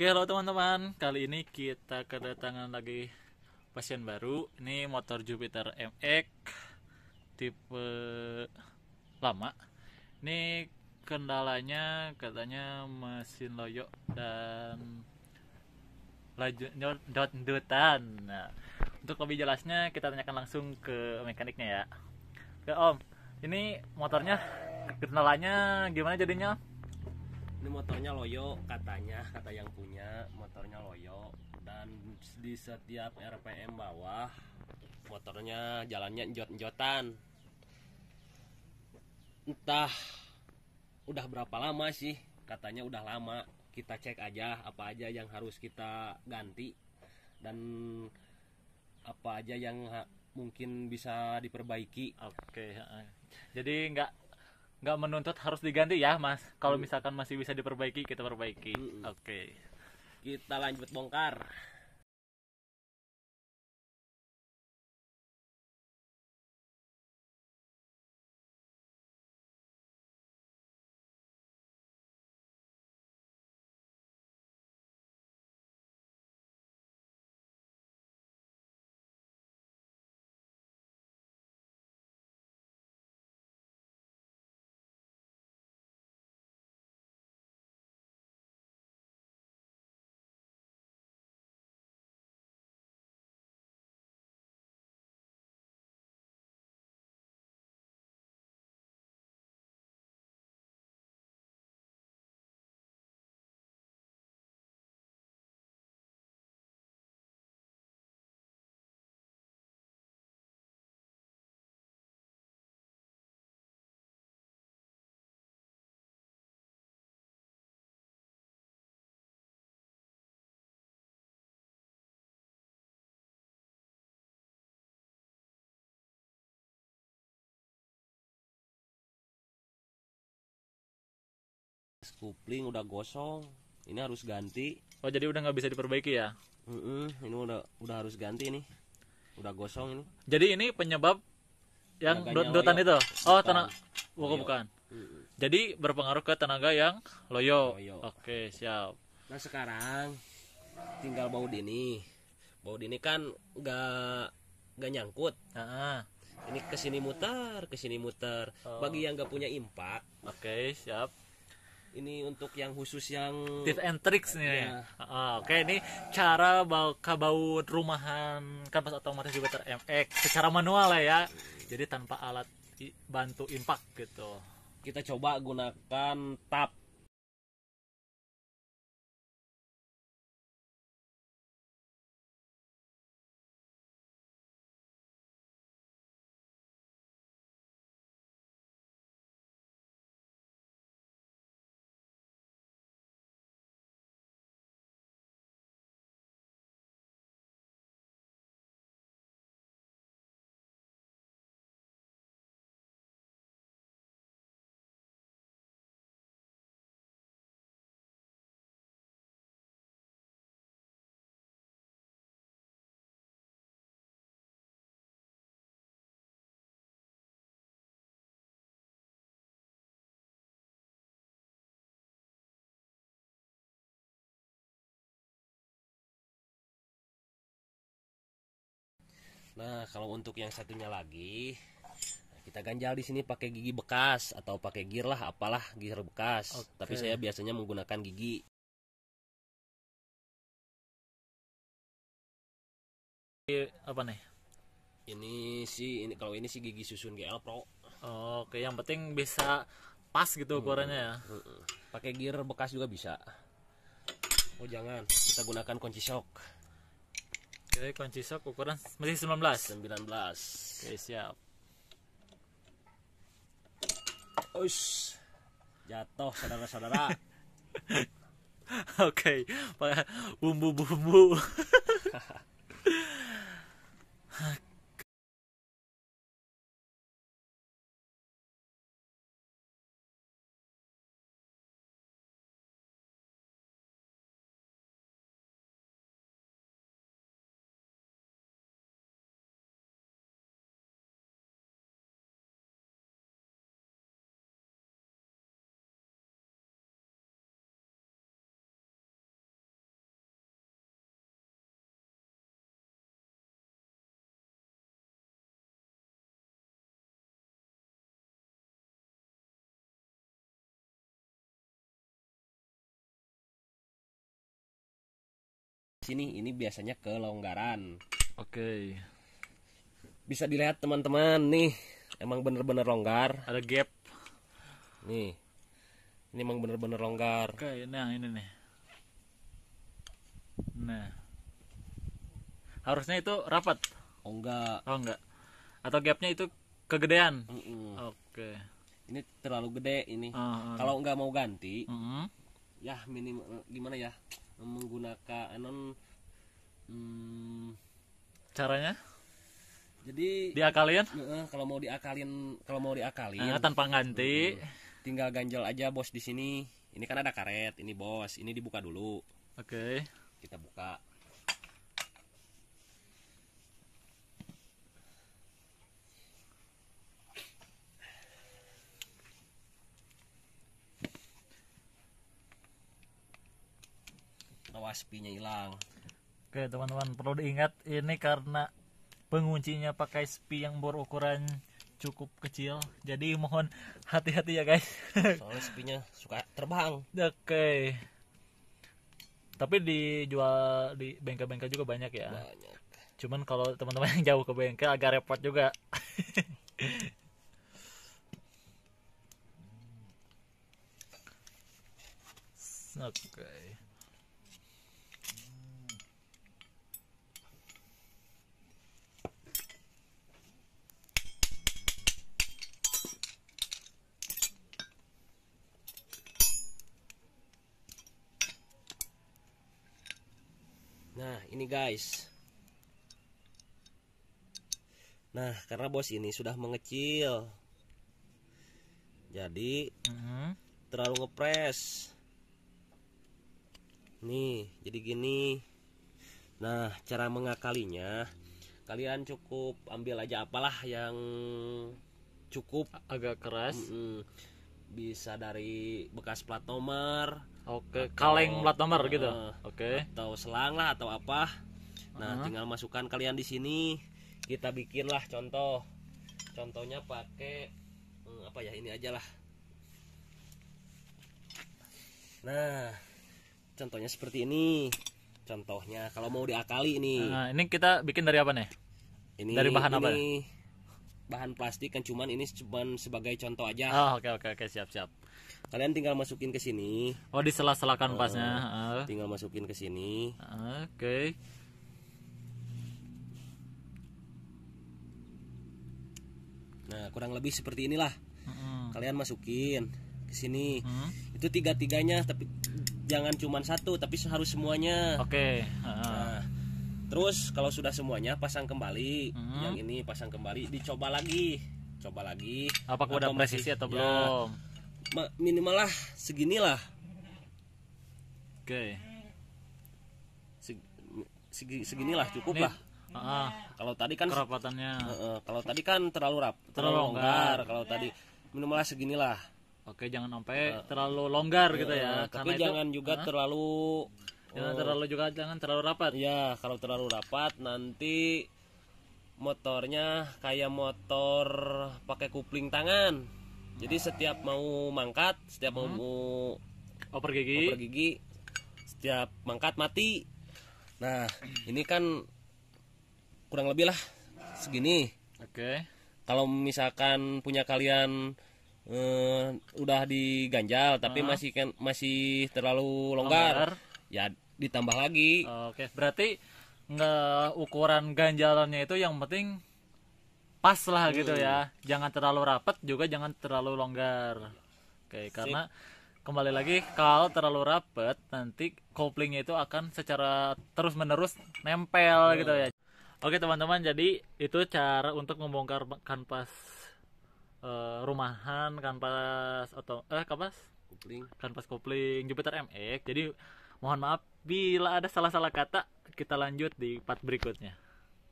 Oke, halo teman-teman. Kali ini kita kedatangan lagi pasien baru. Ini motor Jupiter MX tipe lama. Ini kendalanya katanya mesin loyo dan laju dot dotan. Nah, untuk lebih jelasnya kita tanyakan langsung ke mekaniknya ya. Ke Om, ini motornya kendalanya gimana jadinya? ini motornya loyo katanya kata yang punya motornya loyo dan di setiap RPM bawah motornya jalannya jot-jotan entah udah berapa lama sih katanya udah lama kita cek aja apa aja yang harus kita ganti dan apa aja yang mungkin bisa diperbaiki oke jadi nggak nggak menuntut harus diganti ya mas kalau mm. misalkan masih bisa diperbaiki kita perbaiki oke okay. kita lanjut bongkar kupling udah gosong ini harus ganti oh jadi udah nggak bisa diperbaiki ya mm -mm, ini udah udah harus ganti nih udah gosong ini jadi ini penyebab yang oh dot dotan iya. itu oh tanah bukan oh bukan mm jadi berpengaruh ke tenaga yang loyo, loyo. oke siap nah sekarang tinggal baut dini, baut dini kan nggak nggak nyangkut uh-huh. ini kesini muter kesini muter oh. bagi yang nggak punya impak oke okay, siap ini untuk yang khusus yang tips and tricks nih. Ya. Oh, Oke, okay. ini cara bau kabau rumahan kanvas otomatis Jupiter MX eh, secara manual lah ya. Jadi tanpa alat bantu impact gitu. Kita coba gunakan tap Nah, kalau untuk yang satunya lagi kita ganjal di sini pakai gigi bekas atau pakai gear lah apalah gear bekas. Okay. Tapi saya biasanya menggunakan gigi apa nih? Ini sih ini kalau ini sih gigi susun GL Pro. Oke, yang penting bisa pas gitu hmm, ukurannya ya. Hmm, hmm. Pakai gear bekas juga bisa. Oh jangan, kita gunakan kunci shock. Jadi kunci sok ukuran masih 19. 19. Oke, siap. Ush. Jatuh saudara-saudara. Oke, okay. bumbu-bumbu. sini ini biasanya kelonggaran. Oke. Bisa dilihat teman-teman nih, emang bener-bener longgar. Ada gap. Nih. Ini emang bener-bener longgar. Oke, okay, nah ini nih. Nah. Harusnya itu rapat. Oh enggak. Oh enggak. Atau gapnya itu kegedean. Mm -mm. Oke. Ini terlalu gede ini. Uh, uh. Kalau nggak mau ganti, mm -hmm. ya minimal gimana ya? menggunakan non anu, hmm, caranya jadi diakalin uh, kalau mau diakalin kalau mau diakalin uh, tanpa ganti uh, hmm, tinggal ganjel aja bos di sini ini kan ada karet ini bos ini dibuka dulu oke okay. kita buka Spinya hilang oke teman-teman perlu diingat ini karena penguncinya pakai spi yang berukuran cukup kecil jadi mohon hati-hati ya guys soalnya spinya suka terbang oke tapi dijual di bengkel-bengkel juga banyak ya banyak cuman kalau teman-teman yang jauh ke bengkel agak repot juga oke okay. guys nah karena bos ini sudah mengecil jadi uh mm-hmm. -huh. terlalu ngepres nih jadi gini nah cara mengakalinya kalian cukup ambil aja apalah yang cukup agak keras mm -mm bisa dari bekas plat nomor oke okay. kaleng plat nomor uh, gitu eh, oke okay. atau selang lah atau apa nah uh -huh. tinggal masukkan kalian di sini kita bikinlah contoh contohnya pakai hmm, apa ya ini aja lah nah contohnya seperti ini contohnya kalau mau diakali ini nah, ini kita bikin dari apa nih ini dari bahan ini, apa nih? bahan plastik kan cuman ini cuman sebagai contoh aja. Oh, oke oke oke siap siap. Kalian tinggal masukin ke sini. Oh, sela selakan pasnya. Uh. Tinggal masukin ke sini. oke. Okay. Nah, kurang lebih seperti inilah. Uh Kalian masukin ke sini. Uh Itu tiga-tiganya tapi jangan cuman satu tapi harus semuanya. Oke. Okay. -uh. Nah, Terus kalau sudah semuanya pasang kembali, hmm. yang ini pasang kembali, dicoba lagi, coba lagi. Apakah udah presisi atau ya, belum? Minimal lah seginilah. Oke. Okay. Seg, seginilah cukup lah. Uh, kalau tadi kan kerapatannya. Uh, uh, kalau tadi kan terlalu rap, terlalu, terlalu longgar. longgar. Kalau tadi minimal seginilah. Oke, jangan sampai uh, terlalu longgar uh, gitu ya. Tapi jangan juga uh, terlalu jangan oh. terlalu juga jangan terlalu rapat ya kalau terlalu rapat nanti motornya kayak motor pakai kupling tangan jadi setiap mau mangkat setiap hmm. mau oper gigi oper gigi setiap mangkat mati nah ini kan kurang lebih lah segini oke okay. kalau misalkan punya kalian Uh, udah diganjal tapi uh masih kan, masih terlalu longgar, longgar ya ditambah lagi oke berarti nge ukuran ganjalannya itu yang penting pas lah hmm. gitu ya hmm. jangan terlalu rapat juga jangan terlalu longgar oke okay, karena kembali lagi kalau terlalu rapat nanti koplingnya itu akan secara terus menerus nempel hmm. gitu ya oke teman-teman jadi itu cara untuk membongkar kanvas uh, rumahan kanvas atau eh kanvas kopling kanvas kopling Jupiter MX jadi Mohon maaf bila ada salah-salah kata. Kita lanjut di part berikutnya.